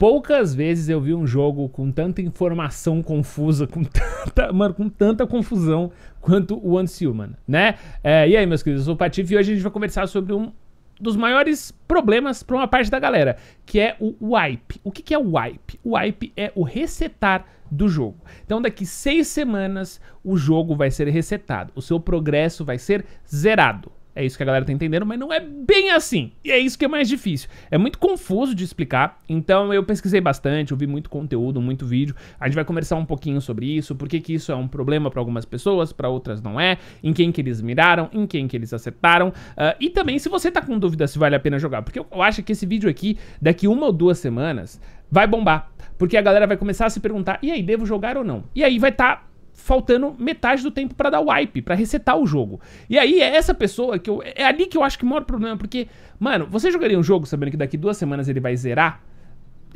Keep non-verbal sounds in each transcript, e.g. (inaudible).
poucas vezes eu vi um jogo com tanta informação confusa, com tanta, (laughs) mano, com tanta confusão quanto o Ansehuman, né? É, e aí, meus queridos, eu sou o Patife e hoje a gente vai conversar sobre um dos maiores problemas para uma parte da galera, que é o wipe. O que, que é o wipe? O wipe é o resetar do jogo. Então, daqui seis semanas, o jogo vai ser resetado, o seu progresso vai ser zerado. É isso que a galera tá entendendo, mas não é bem assim. E é isso que é mais difícil. É muito confuso de explicar, então eu pesquisei bastante, ouvi muito conteúdo, muito vídeo. A gente vai conversar um pouquinho sobre isso, por que isso é um problema para algumas pessoas, para outras não é, em quem que eles miraram, em quem que eles acertaram. Uh, e também se você tá com dúvida se vale a pena jogar, porque eu acho que esse vídeo aqui, daqui uma ou duas semanas, vai bombar. Porque a galera vai começar a se perguntar, e aí, devo jogar ou não? E aí vai estar... Tá faltando metade do tempo para dar wipe, para resetar o jogo. E aí é essa pessoa que eu. É ali que eu acho que mora o problema, porque, mano, você jogaria um jogo sabendo que daqui duas semanas ele vai zerar?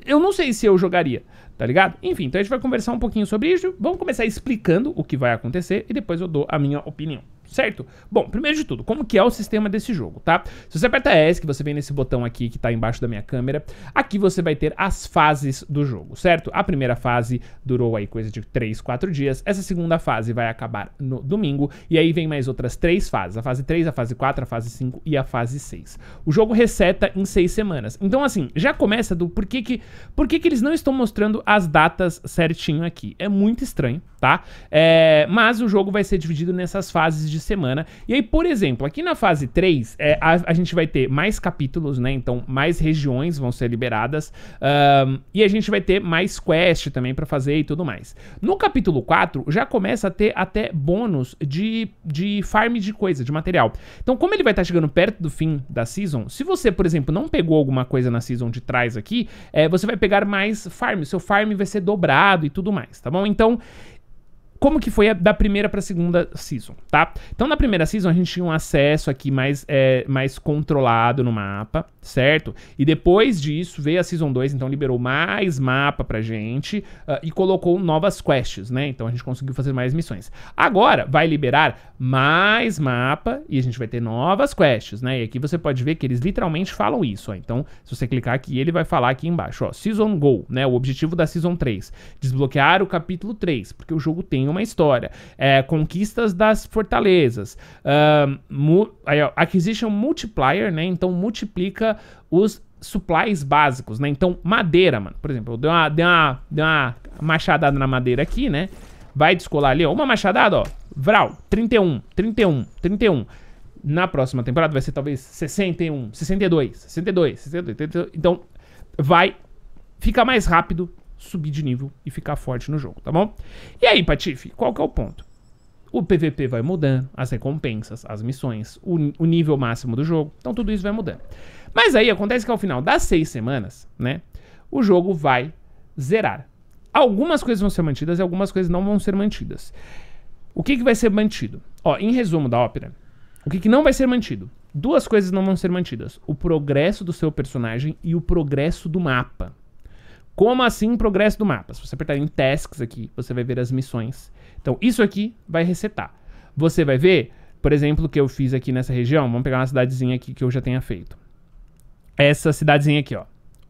Eu não sei se eu jogaria, tá ligado? Enfim, então a gente vai conversar um pouquinho sobre isso. Vamos começar explicando o que vai acontecer e depois eu dou a minha opinião certo? Bom, primeiro de tudo, como que é o sistema desse jogo, tá? Se você aperta S, que você vem nesse botão aqui que tá embaixo da minha câmera, aqui você vai ter as fases do jogo, certo? A primeira fase durou aí coisa de 3, 4 dias, essa segunda fase vai acabar no domingo, e aí vem mais outras três fases, a fase 3, a fase 4, a fase 5 e a fase 6. O jogo reseta em 6 semanas, então assim, já começa do por que que, por que que eles não estão mostrando as datas certinho aqui, é muito estranho, tá? É, mas o jogo vai ser dividido nessas fases de semana. E aí, por exemplo, aqui na fase 3, é, a, a, gente vai ter mais capítulos, né? Então, mais regiões vão ser liberadas. Um, e a gente vai ter mais quest também para fazer e tudo mais. No capítulo 4, já começa a ter até bônus de, de farm de coisa, de material. Então, como ele vai estar tá chegando perto do fim da season, se você, por exemplo, não pegou alguma coisa na season de trás aqui, é, você vai pegar mais farm. Seu farm vai ser dobrado e tudo mais, tá bom? Então, como que foi a, da primeira para a segunda season, tá? Então na primeira season a gente tinha um acesso aqui mais, é, mais controlado no mapa, certo? E depois disso veio a season 2, então liberou mais mapa pra gente uh, e colocou novas quests, né? Então a gente conseguiu fazer mais missões. Agora vai liberar mais mapa e a gente vai ter novas quests, né? E aqui você pode ver que eles literalmente falam isso, ó. Então se você clicar aqui ele vai falar aqui embaixo, ó, season goal, né? O objetivo da season 3, desbloquear o capítulo 3, porque o jogo tem uma história. É, conquistas das fortalezas. Uh, mu aí, ó, acquisition multiplier, né? Então multiplica os supplies básicos, né? Então, madeira, mano. Por exemplo, eu dei uma, dei uma, dei uma machadada na madeira aqui, né? Vai descolar ali, ó. Uma machadada, ó. Vral, 31, 31, 31. Na próxima temporada vai ser talvez 61, 62, 62, 62. 62. Então, vai. Fica mais rápido, subir de nível e ficar forte no jogo, tá bom? E aí, Patife, qual que é o ponto? O PVP vai mudando, as recompensas, as missões, o, o nível máximo do jogo, então tudo isso vai mudando. Mas aí acontece que ao final das seis semanas, né, o jogo vai zerar. Algumas coisas vão ser mantidas e algumas coisas não vão ser mantidas. O que, que vai ser mantido? Ó, em resumo da ópera, o que, que não vai ser mantido? Duas coisas não vão ser mantidas: o progresso do seu personagem e o progresso do mapa. Como assim progresso do mapa? Se você apertar em tasks aqui, você vai ver as missões. Então isso aqui vai resetar. Você vai ver, por exemplo, o que eu fiz aqui nessa região. Vamos pegar uma cidadezinha aqui que eu já tenha feito. Essa cidadezinha aqui, ó.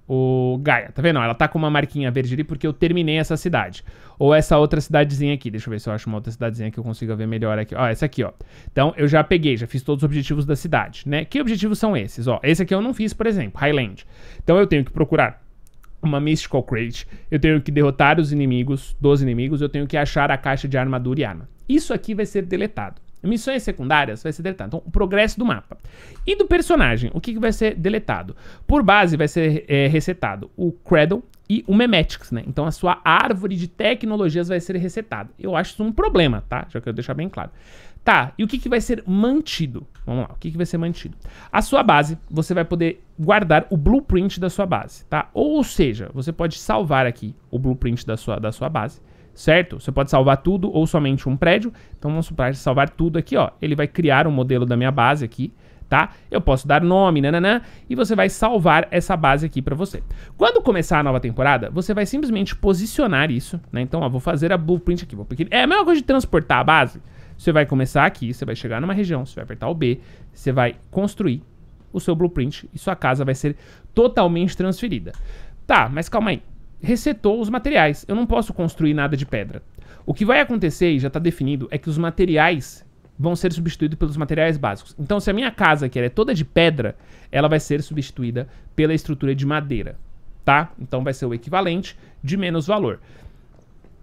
O Gaia, tá vendo? Ela tá com uma marquinha verde ali porque eu terminei essa cidade. Ou essa outra cidadezinha aqui. Deixa eu ver se eu acho uma outra cidadezinha que eu consiga ver melhor aqui. Ó, essa aqui, ó. Então, eu já peguei, já fiz todos os objetivos da cidade, né? Que objetivos são esses? Ó, esse aqui eu não fiz, por exemplo, Highland. Então, eu tenho que procurar uma Mystical Crate. Eu tenho que derrotar os inimigos, dos inimigos, eu tenho que achar a caixa de armadura e arma. Isso aqui vai ser deletado. Missões secundárias vai ser deletado. Então, o progresso do mapa. E do personagem, o que, que vai ser deletado? Por base, vai ser é, resetado o Cradle e o Memetics, né? Então, a sua árvore de tecnologias vai ser resetada. Eu acho isso um problema, tá? Já quero deixar bem claro. Tá, e o que, que vai ser mantido? Vamos lá, o que, que vai ser mantido? A sua base, você vai poder guardar o blueprint da sua base, tá? Ou seja, você pode salvar aqui o blueprint da sua, da sua base, certo? Você pode salvar tudo ou somente um prédio. Então vamos supor, salvar tudo aqui, ó. Ele vai criar um modelo da minha base aqui, tá? Eu posso dar nome, nananã, e você vai salvar essa base aqui para você. Quando começar a nova temporada, você vai simplesmente posicionar isso, né? Então, ó, vou fazer a blueprint aqui. Vou... É a mesma coisa de transportar a base. Você vai começar aqui, você vai chegar numa região, você vai apertar o B, você vai construir o seu blueprint e sua casa vai ser totalmente transferida. Tá, mas calma aí. Resetou os materiais. Eu não posso construir nada de pedra. O que vai acontecer, e já está definido, é que os materiais vão ser substituídos pelos materiais básicos. Então, se a minha casa, que é toda de pedra, ela vai ser substituída pela estrutura de madeira, tá? Então, vai ser o equivalente de menos valor.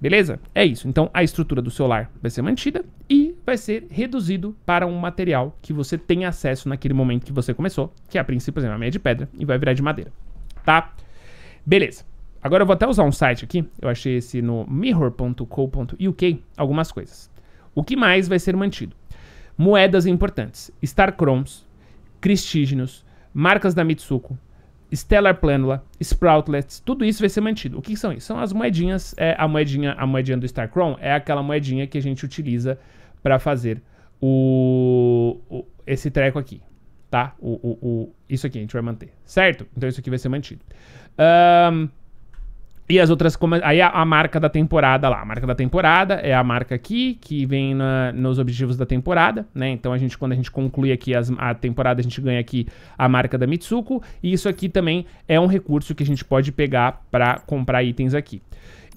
Beleza? É isso. Então a estrutura do seu lar vai ser mantida e vai ser reduzido para um material que você tem acesso naquele momento que você começou, que a princípio, por exemplo, é a meia de pedra e vai virar de madeira. Tá? Beleza. Agora eu vou até usar um site aqui. Eu achei esse no mirror.co.uk algumas coisas. O que mais vai ser mantido? Moedas importantes: Star Cristígenos, marcas da Mitsuko, Stellar Planula, Sproutlets, tudo isso vai ser mantido. O que, que são isso? São as moedinhas, é, a moedinha, a moedinha do Star é aquela moedinha que a gente utiliza para fazer o, o, esse treco aqui, tá? O, o, o, isso aqui a gente vai manter, certo? Então isso aqui vai ser mantido. Um, e as outras. Aí a, a, marca da temporada lá. A marca da temporada é a marca aqui, que vem na, nos objetivos da temporada, né? Então a gente, quando a gente conclui aqui as, a temporada, a gente ganha aqui a marca da Mitsuko. E isso aqui também é um recurso que a gente pode pegar para comprar itens aqui.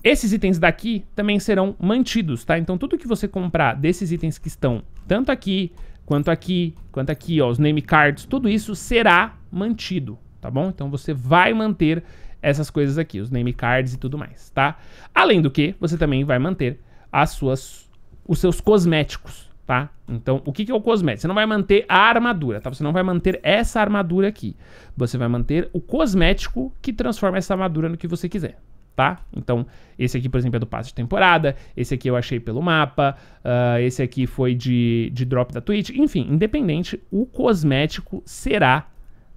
Esses itens daqui também serão mantidos, tá? Então tudo que você comprar desses itens que estão tanto aqui, quanto aqui, quanto aqui, ó, os name cards, tudo isso será mantido, tá bom? Então você vai manter essas coisas aqui, os name cards e tudo mais, tá? Além do que, você também vai manter as suas, os seus cosméticos, tá? Então, o que, que é o cosmético? Você não vai manter a armadura, tá? Você não vai manter essa armadura aqui. Você vai manter o cosmético que transforma essa armadura no que você quiser, tá? Então, esse aqui, por exemplo, é do passe de temporada, esse aqui eu achei pelo mapa, uh, esse aqui foi de, de drop da Twitch, enfim, independente, o cosmético será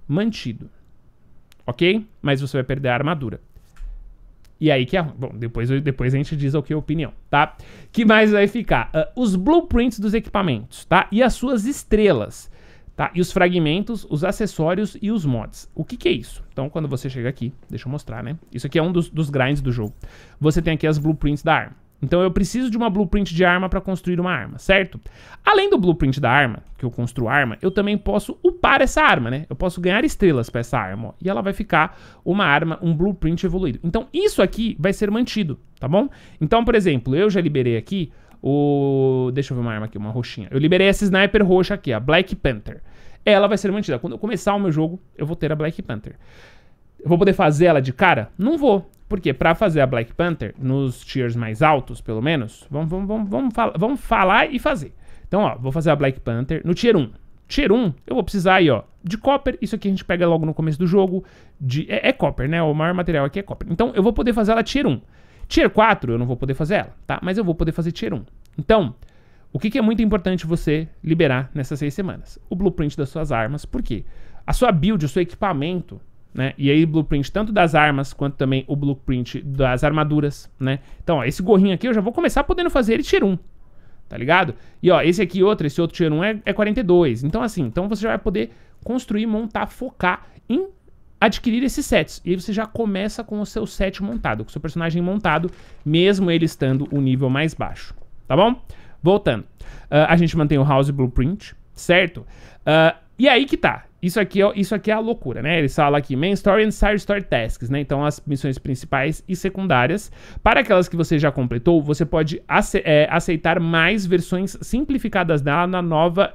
mantido, ok? Mas você vai perder a armadura. E aí que é. Bom, depois, depois a gente diz o que é a opinião, tá? Que mais vai ficar? Uh, os blueprints dos equipamentos, tá? E as suas estrelas, tá? E os fragmentos, os acessórios e os mods. O que, que é isso? Então, quando você chega aqui, deixa eu mostrar, né? Isso aqui é um dos, dos grinds do jogo. Você tem aqui as blueprints da arma. Então eu preciso de uma blueprint de arma para construir uma arma, certo? Além do blueprint da arma, que eu construo arma, eu também posso upar essa arma, né? Eu posso ganhar estrelas para essa arma, ó, e ela vai ficar uma arma, um blueprint evoluído. Então isso aqui vai ser mantido, tá bom? Então, por exemplo, eu já liberei aqui o... Deixa eu ver uma arma aqui, uma roxinha. Eu liberei essa sniper roxa aqui, a Black Panther. Ela vai ser mantida. Quando eu começar o meu jogo, eu vou ter a Black Panther. Eu vou poder fazer ela de cara? Não vou. Porque para fazer a Black Panther, nos tiers mais altos, pelo menos, vamos, vamos, vamos, vamos, fal vamos falar e fazer. Então, ó, vou fazer a Black Panther no tier 1. Tier 1, eu vou precisar aí, ó, de copper. Isso aqui a gente pega logo no começo do jogo. De, é, é copper, né? O maior material aqui é copper. Então, eu vou poder fazer ela tier 1. Tier 4, eu não vou poder fazer ela, tá? Mas eu vou poder fazer tier 1. Então, o que, que é muito importante você liberar nessas seis semanas? O blueprint das suas armas. Por quê? A sua build, o seu equipamento, né? E aí blueprint tanto das armas quanto também o blueprint das armaduras, né? Então, ó, esse gorrinho aqui eu já vou começar podendo fazer ele tier 1, tá ligado? E ó, esse aqui outro, esse outro tier 1 é, é 42. Então assim, então você já vai poder construir, montar, focar em adquirir esses sets. E aí você já começa com o seu set montado, com o seu personagem montado, mesmo ele estando o nível mais baixo, tá bom? Voltando. Uh, a gente mantém o House Blueprint, certo? Uh, e aí que tá. Isso aqui, é, isso aqui é a loucura, né? Ele fala aqui, main story and side story tasks, né? Então, as missões principais e secundárias. Para aquelas que você já completou, você pode ace é, aceitar mais versões simplificadas dela na nova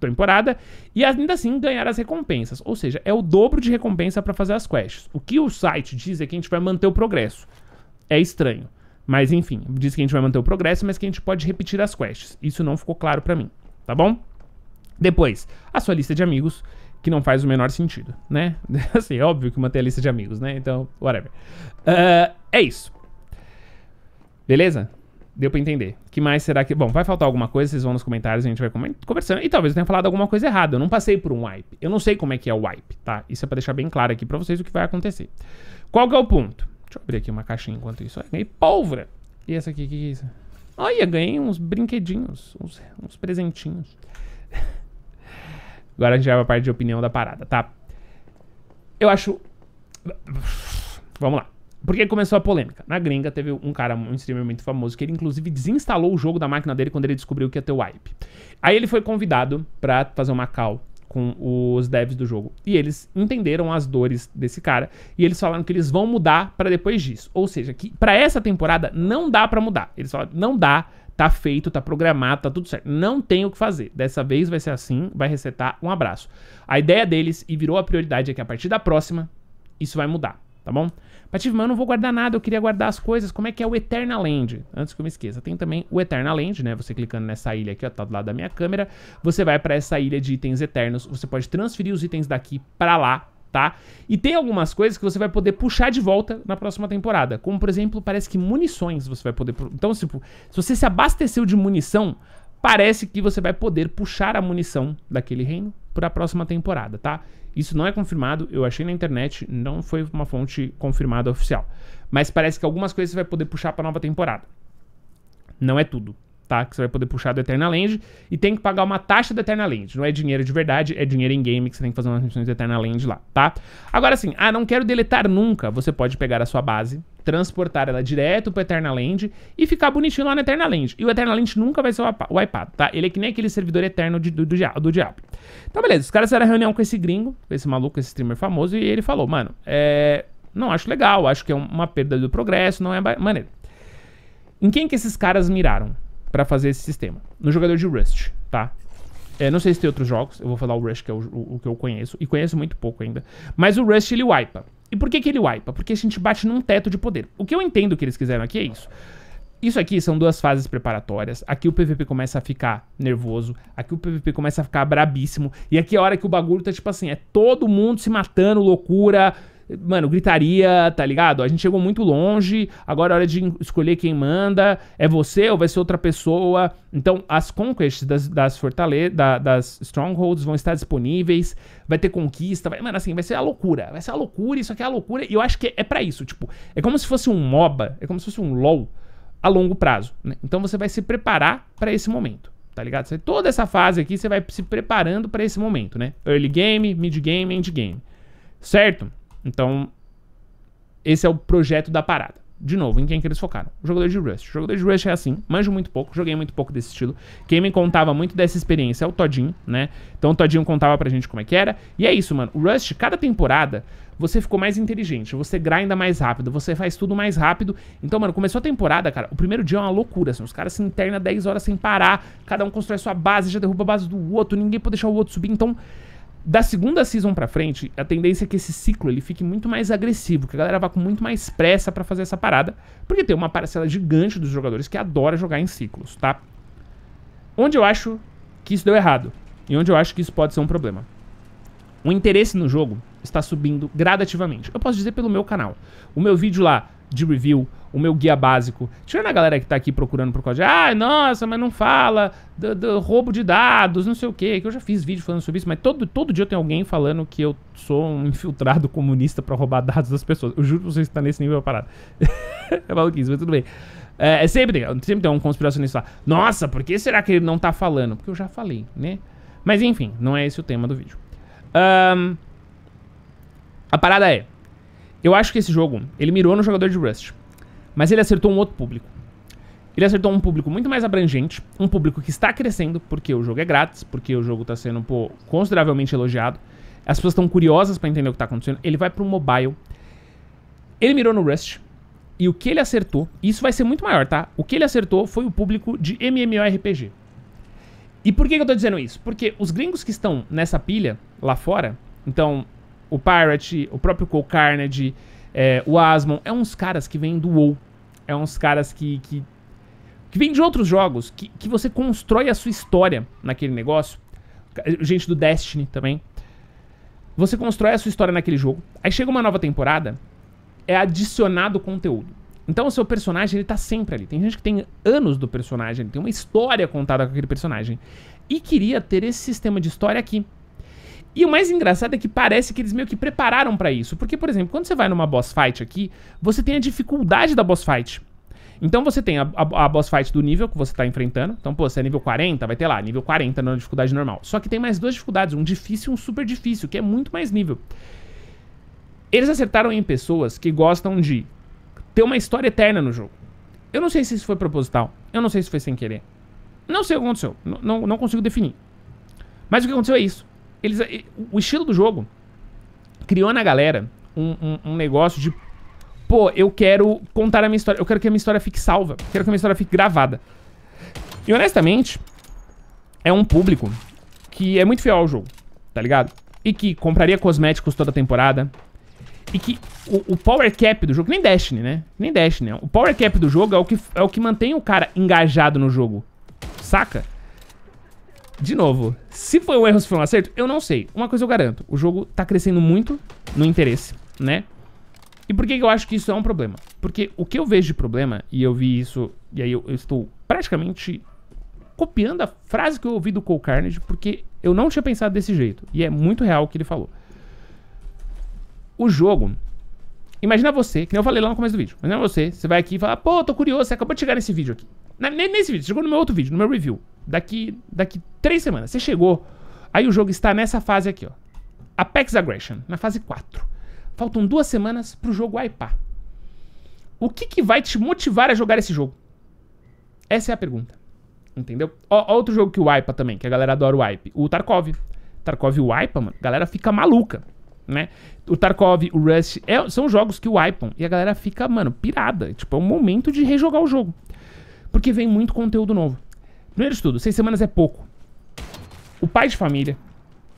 temporada e ainda assim ganhar as recompensas. Ou seja, é o dobro de recompensa para fazer as quests. O que o site diz é que a gente vai manter o progresso. É estranho. Mas enfim, diz que a gente vai manter o progresso, mas que a gente pode repetir as quests. Isso não ficou claro para mim, tá bom? Depois, a sua lista de amigos que não faz o menor sentido, né? (laughs) Assim, é óbvio que manter a lista de amigos, né? Então, whatever. Uh, é isso. Beleza? Deu pra entender. que mais será que. Bom, vai faltar alguma coisa, vocês vão nos comentários, a gente vai conversando. E talvez eu tenha falado alguma coisa errada. Eu não passei por um wipe. Eu não sei como é que é o wipe, tá? Isso é pra deixar bem claro aqui pra vocês o que vai acontecer. Qual que é o ponto? Deixa eu abrir aqui uma caixinha enquanto isso. ganhei pólvora. E essa aqui, o que, que é isso? Olha, ganhei uns brinquedinhos, uns, uns presentinhos. (laughs) Agora a gente vai pra parte de opinião da parada, tá? Eu acho. Vamos lá. Porque começou a polêmica. Na gringa teve um cara, um streamer muito famoso, que ele inclusive desinstalou o jogo da máquina dele quando ele descobriu que ia ter wipe. Aí ele foi convidado pra fazer uma call com os devs do jogo. E eles entenderam as dores desse cara e eles falaram que eles vão mudar para depois disso. Ou seja, que para essa temporada não dá para mudar. Eles falaram, não dá Tá feito, tá programado, tá tudo certo. Não tem o que fazer. Dessa vez vai ser assim, vai resetar. Um abraço. A ideia deles, e virou a prioridade, é que a partir da próxima, isso vai mudar, tá bom? Patife, mas eu não vou guardar nada, eu queria guardar as coisas. Como é que é o Eternal Land? Antes que eu me esqueça, tem também o Eternal Land, né? Você clicando nessa ilha aqui, ó, tá do lado da minha câmera. Você vai para essa ilha de itens eternos. Você pode transferir os itens daqui para lá tá? E tem algumas coisas que você vai poder puxar de volta na próxima temporada. Como, por exemplo, parece que munições você vai poder. Então, tipo, se você se abasteceu de munição, parece que você vai poder puxar a munição daquele reino para a próxima temporada, tá? Isso não é confirmado, eu achei na internet, não foi uma fonte confirmada oficial. Mas parece que algumas coisas você vai poder puxar para nova temporada. Não é tudo, tá? Que você vai poder puxar do Eternal Land e tem que pagar uma taxa do Eternal Land. Não é dinheiro de verdade, é dinheiro em game que você tem que fazer umas missões do Eternal Land lá, tá? Agora sim, ah, não quero deletar nunca. Você pode pegar a sua base, transportar ela direto pro Eternal Land e ficar bonitinho lá no Eternal Land. E o Eternal Land nunca vai ser iPad tá? Ele é que nem aquele servidor eterno de, do, do, do Então, beleza. Os caras fizeram a reunião com esse gringo, com esse maluco, esse streamer famoso, e ele falou, mano, é... Não acho legal, acho que é uma perda do progresso, não é maneiro. Em quem que esses caras miraram? para fazer esse sistema. No jogador de Rust, tá? É, não sei se tem outros jogos, eu vou falar o Rust, que é o, o, o, que eu conheço, e conheço muito pouco ainda. Mas o Rust, ele wipa. E por que, que ele wipa? Porque a gente bate num teto de poder. O que eu entendo que eles quiseram aqui é isso. Isso aqui são duas fases preparatórias. Aqui o PVP começa a ficar nervoso. Aqui o PVP começa a ficar brabíssimo. E aqui é a hora que o bagulho tá tipo assim: é todo mundo se matando, loucura, mano, gritaria, tá ligado? A gente chegou muito longe, agora é hora de escolher quem manda, é você ou vai ser outra pessoa. Então, as conquests das, das fortalezas, da, das strongholds vão estar disponíveis, vai ter conquista, vai, mano, assim, vai ser a loucura, vai ser a loucura, isso aqui é a loucura, e eu acho que é, para isso, tipo, é como se fosse um MOBA, é como se fosse um LoL a longo prazo, né? Então você vai se preparar para esse momento tá ligado? Você, toda essa fase aqui você vai se preparando para esse momento, né? Early game, mid game, end game. Certo? Então, esse é o projeto da parada. De novo, em quem que eles focaram? Jogador de Rust. Jogador de Rust é assim, manjo muito pouco, joguei muito pouco desse estilo. Quem me contava muito dessa experiência é o Todinho, né? Então o Todinho contava pra gente como é que era. E é isso, mano. O Rust, cada temporada, você ficou mais inteligente, você grinda mais rápido, você faz tudo mais rápido. Então, mano, começou a temporada, cara. O primeiro dia é uma loucura, assim. Os caras se internam 10 horas sem parar, cada um constrói sua base, já derruba a base do outro, ninguém pode deixar o outro subir. Então, da segunda season pra frente, a tendência é que esse ciclo ele fique muito mais agressivo, que a galera vá com muito mais pressa para fazer essa parada, porque tem uma parcela gigante dos jogadores que adora jogar em ciclos, tá? Onde eu acho que isso deu errado e onde eu acho que isso pode ser um problema. O interesse no jogo está subindo gradativamente. Eu posso dizer pelo meu canal. O meu vídeo lá de review, o meu guia básico. Tirando a galera que tá aqui procurando por código. Ah, nossa, mas não fala do, do roubo de dados, não sei o quê. Que eu já fiz vídeo falando sobre isso, mas todo, todo dia tem alguém falando que eu sou um (laughs) infiltrado comunista para roubar dados das pessoas. Eu juro pra vocês que tá nesse nível parado. (laughs) é maluquice, mas tudo bem. É, é sempre sempre, sempre tem um conspiracionista lá. Nossa, por que será que ele não tá falando? Porque eu já falei, né? Mas enfim, não é esse o tema do vídeo. Um, a parada é... Eu acho que esse jogo, ele mirou no jogador de Rust. Mas ele acertou um outro público. Ele acertou um público muito mais abrangente, um público que está crescendo, porque o jogo é grátis, porque o jogo está sendo pô, consideravelmente elogiado. As pessoas estão curiosas para entender o que está acontecendo. Ele vai para o mobile. Ele mirou no Rust. E o que ele acertou, isso vai ser muito maior, tá? O que ele acertou foi o público de MMORPG. E por que, que eu tô dizendo isso? Porque os gringos que estão nessa pilha lá fora, então o Pirate, o próprio Cole Carnage, é, o Asmon é uns caras que vêm do WoW. É uns caras que, que que de outros jogos, que, que você constrói a sua história naquele negócio. Gente do Destiny também. Você constrói a sua história naquele jogo. Aí chega uma nova temporada, é adicionado conteúdo. Então o seu personagem ele tá sempre ali. Tem gente que tem anos do personagem, tem uma história contada com aquele personagem. E queria ter esse sistema de história aqui. E o mais engraçado é que parece que eles meio que prepararam para isso. Porque, por exemplo, quando você vai numa boss fight aqui, você tem a dificuldade da boss fight. Então você tem a, a, a boss fight do nível que você tá enfrentando. Então, pô, se é nível 40, vai ter lá, nível 40 na dificuldade normal. Só que tem mais duas dificuldades, um difícil e um super difícil, que é muito mais nível. Eles acertaram em pessoas que gostam de ter uma história eterna no jogo. Eu não sei se isso foi proposital. Eu não sei se foi sem querer. Não sei o que aconteceu. não, não consigo definir. Mas o que aconteceu é isso eles, o estilo do jogo criou na galera um, um, um, negócio de. Pô, eu quero contar a minha história. Eu quero que a minha história fique salva. Quero que a minha história fique gravada. E honestamente, é um público que é muito fiel ao jogo, tá ligado? E que compraria cosméticos toda temporada. E que o, o power cap do jogo, nem Destiny, né? Nem Destiny. Né? O power cap do jogo é o que, é o que mantém o cara engajado no jogo. Saca? de novo, se foi um erro, se foi um acerto, eu não sei. Uma coisa eu garanto, o jogo tá crescendo muito no interesse, né? E por que eu acho que isso é um problema? Porque o que eu vejo de problema, e eu vi isso, e aí eu, eu estou praticamente copiando a frase que eu ouvi do Cole Carnage, porque eu não tinha pensado desse jeito. E é muito real o que ele falou. O jogo, Imagina você, que nem eu falei lá no começo do vídeo. Imagina você, você vai aqui e fala, ah, pô, tô curioso, você acabou de chegar nesse vídeo aqui. Nem nesse vídeo, chegou no meu outro vídeo, no meu review. Daqui, daqui três semanas. Você chegou, aí o jogo está nessa fase aqui, ó. Apex Aggression, na fase 4. Faltam duas semanas pro jogo wipear. O que que vai te motivar a jogar esse jogo? Essa é a pergunta. Entendeu? Ó, outro jogo que wipa também, que a galera adora o wipe. O Tarkov. Tarkov wipa, mano. A galera fica maluca né? O Tarkov, o Rust, é, são jogos que o Ipon e a galera fica, mano, pirada. Tipo, é um momento de rejogar o jogo. Porque vem muito conteúdo novo. Primeiro de tudo, seis semanas é pouco. O pai de família,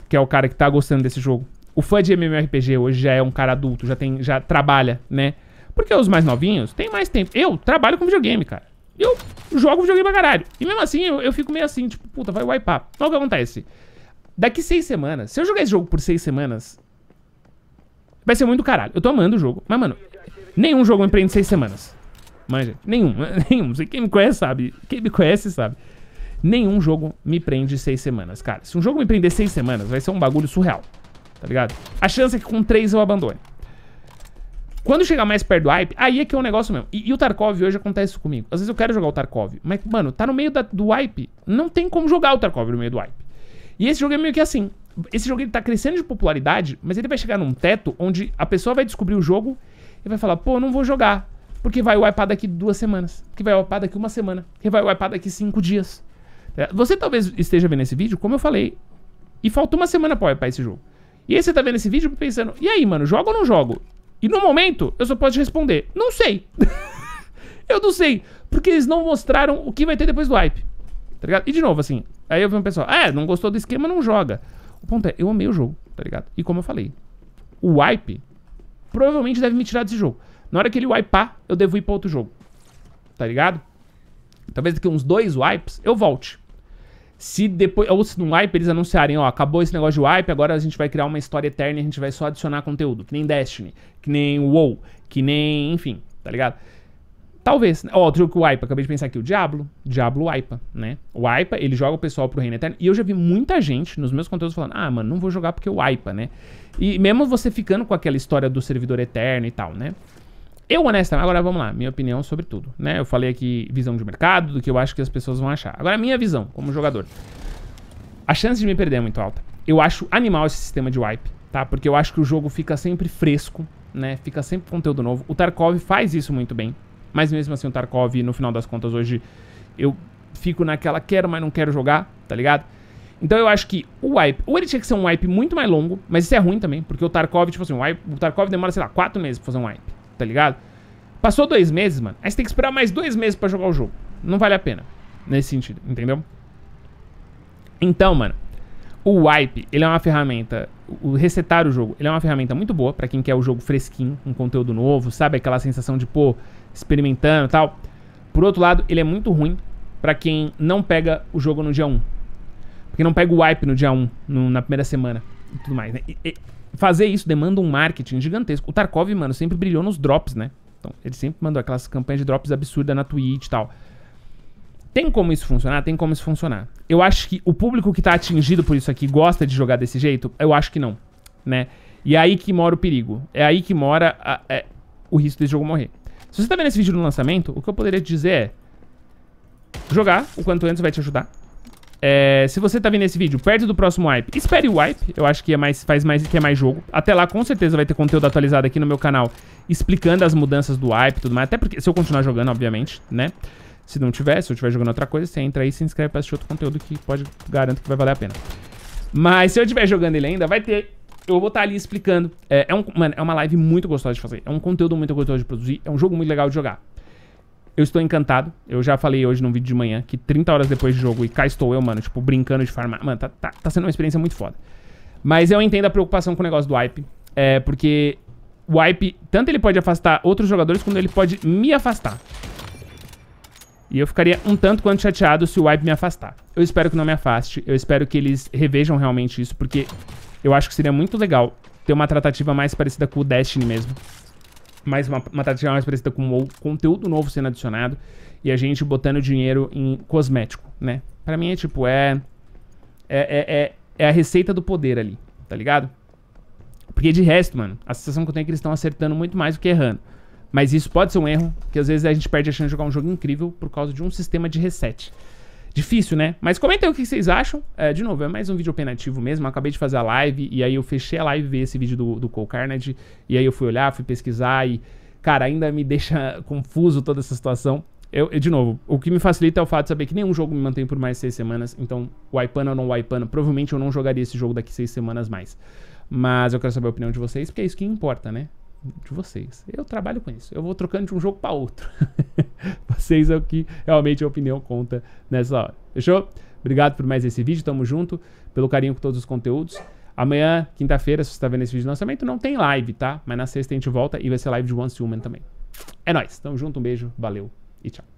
que é o cara que tá gostando desse jogo, o fã de MMORPG hoje já é um cara adulto, já tem, já trabalha, né? Porque os mais novinhos têm mais tempo. Eu trabalho com videogame, cara. Eu jogo videogame pra caralho. E mesmo assim, eu, eu fico meio assim, tipo, puta, vai wipear. Olha o que acontece. Daqui seis semanas, se eu jogar esse jogo por seis semanas, Vai ser muito caralho. Eu tô amando o jogo. Mas, mano, nenhum jogo me prende seis semanas. mano. nenhum, (laughs) nenhum. Quem me conhece sabe. Quem me conhece sabe. Nenhum jogo me prende seis semanas, cara. Se um jogo me prender seis semanas, vai ser um bagulho surreal. Tá ligado? A chance é que com três eu abandone. Quando chegar mais perto do hype, aí é que é um negócio mesmo. E, e, o Tarkov hoje acontece isso comigo. Às vezes eu quero jogar o Tarkov, mas, mano, tá no meio da, do hype. Não tem como jogar o Tarkov no meio do hype. E esse jogo é meio que assim. Esse jogo ele tá crescendo de popularidade, mas ele vai chegar num teto onde a pessoa vai descobrir o jogo e vai falar, pô, não vou jogar. Porque vai wipar daqui duas semanas, que vai wipar daqui uma semana, que vai wipar daqui cinco dias. É, você talvez esteja vendo esse vídeo, como eu falei, e faltou uma semana pra wipar esse jogo. E aí você tá vendo esse vídeo pensando, e aí, mano, jogo ou não jogo? E no momento, eu só posso responder, não sei. (laughs) eu não sei, porque eles não mostraram o que vai ter depois do wipe. Tá ligado? E de novo, assim, aí eu vi um pessoal, é, ah, não gostou do esquema, não joga. O ponto é, eu amei o jogo, tá ligado? E como eu falei, o wipe provavelmente deve me tirar desse jogo. Na hora que ele wipear, eu devo ir pra outro jogo. Tá ligado? Talvez daqui uns dois wipes, eu volte. Se depois, ou se no wipe eles anunciarem, ó, acabou esse negócio de wipe, agora a gente vai criar uma história eterna e a gente vai só adicionar conteúdo. Que nem Destiny, que nem WoW, que nem, enfim, tá ligado? Talvez. Ó, outro jogo que o wipe acabei de pensar aqui, o Diablo. Diablo wipe né? O Aipa, ele joga o pessoal pro Reino Eterno. E eu já vi muita gente nos meus conteúdos falando, ah, mano, não vou jogar porque o wipe né? E mesmo você ficando com aquela história do servidor eterno e tal, né? Eu, honestamente, agora vamos lá, minha opinião sobre tudo, né? Eu falei aqui visão de mercado, do que eu acho que as pessoas vão achar. Agora, minha visão como jogador. A chance de me perder é muito alta. Eu acho animal esse sistema de wipe, tá? Porque eu acho que o jogo fica sempre fresco, né? Fica sempre conteúdo novo. O Tarkov faz isso muito bem, mas mesmo assim, o Tarkov, no final das contas, hoje eu fico naquela quero, mas não quero jogar, tá ligado? Então eu acho que o wipe, ou ele tinha que ser um wipe muito mais longo, mas isso é ruim também, porque o Tarkov, tipo assim, o, wipe, o Tarkov demora, sei lá, 4 meses pra fazer um wipe, tá ligado? Passou dois meses, mano, aí você tem que esperar mais dois meses para jogar o jogo. Não vale a pena, nesse sentido, entendeu? Então, mano, o Wipe, ele é uma ferramenta, o resetar o jogo, ele é uma ferramenta muito boa para quem quer o jogo fresquinho, um conteúdo novo, sabe aquela sensação de pô, experimentando, e tal. Por outro lado, ele é muito ruim para quem não pega o jogo no dia 1. Porque não pega o wipe no dia 1, no, na primeira semana e tudo mais, né? E, e fazer isso demanda um marketing gigantesco. O Tarkov, mano, sempre brilhou nos drops, né? Então, ele sempre mandou aquelas campanhas de drops absurdas na Twitch e tal. Tem como isso funcionar? Tem como isso funcionar. Eu acho que o público que tá atingido por isso aqui gosta de jogar desse jeito? Eu acho que não, né? E é aí que mora o perigo. É aí que mora a, é, o risco desse jogo morrer. Se você tá vendo esse vídeo no lançamento, o que eu poderia te dizer é... Jogar o quanto antes vai te ajudar. É, se você tá vendo esse vídeo perto do próximo wipe, espere o wipe. Eu acho que é mais, faz mais, que é mais jogo. Até lá, com certeza, vai ter conteúdo atualizado aqui no meu canal explicando as mudanças do wipe e tudo mais. Até porque, se eu continuar jogando, obviamente, né? Se não tiver, se eu estiver jogando outra coisa, você entra aí e se inscreve pra assistir outro conteúdo que pode, garanto que vai valer a pena. Mas se eu estiver jogando ele ainda, vai ter eu vou estar ali explicando. É, é, um, mano, é uma live muito gostosa de fazer. É um conteúdo muito gostoso de produzir. É um jogo muito legal de jogar. Eu estou encantado. Eu já falei hoje num vídeo de manhã que 30 horas depois do jogo e cá estou eu, mano, tipo, brincando de farmar. Mano, tá, tá, tá sendo uma experiência muito foda. Mas eu entendo a preocupação com o negócio do wipe, É, porque o wipe, tanto ele pode afastar outros jogadores, quanto ele pode me afastar. E eu ficaria um tanto quanto chateado se o Wipe me afastar. Eu espero que não me afaste, eu espero que eles revejam realmente isso, porque eu acho que seria muito legal ter uma tratativa mais parecida com o Destiny mesmo. Mais uma, uma tratativa mais parecida com o conteúdo novo sendo adicionado e a gente botando dinheiro em cosmético, né? Pra mim é tipo, é... É, é, é, é a receita do poder ali, tá ligado? Porque de resto, mano, a sensação que eu tenho é que eles estão acertando muito mais do que errando. Mas isso pode ser um erro, que às vezes a gente perde a chance de jogar um jogo incrível por causa de um sistema de reset. Difícil, né? Mas comentem o que vocês acham. É, de novo, é mais um vídeo penativo mesmo. Eu acabei de fazer a live e aí eu fechei a live e vi esse vídeo do, do Cole Carnage. E aí eu fui olhar, fui pesquisar e, cara, ainda me deixa (laughs) confuso toda essa situação. Eu, eu, de novo, o que me facilita é o fato de saber que nenhum jogo me mantém por mais seis semanas. Então, Waipana ou não Waipana, provavelmente eu não jogaria esse jogo daqui seis semanas mais. Mas eu quero saber a opinião de vocês, porque é isso que importa, né? de vocês. Eu trabalho com isso. Eu vou trocando de um jogo para outro. (laughs) vocês é o que realmente a opinião conta nessa hora. Fechou? Obrigado por mais esse vídeo. Tamo junto. Pelo carinho com todos os conteúdos. Amanhã, quinta-feira, se você está vendo esse vídeo de lançamento, não tem live, tá? Mas na sexta a gente volta e vai ser live de Once Woman também. É nóis. Tamo junto. Um beijo. Valeu e tchau.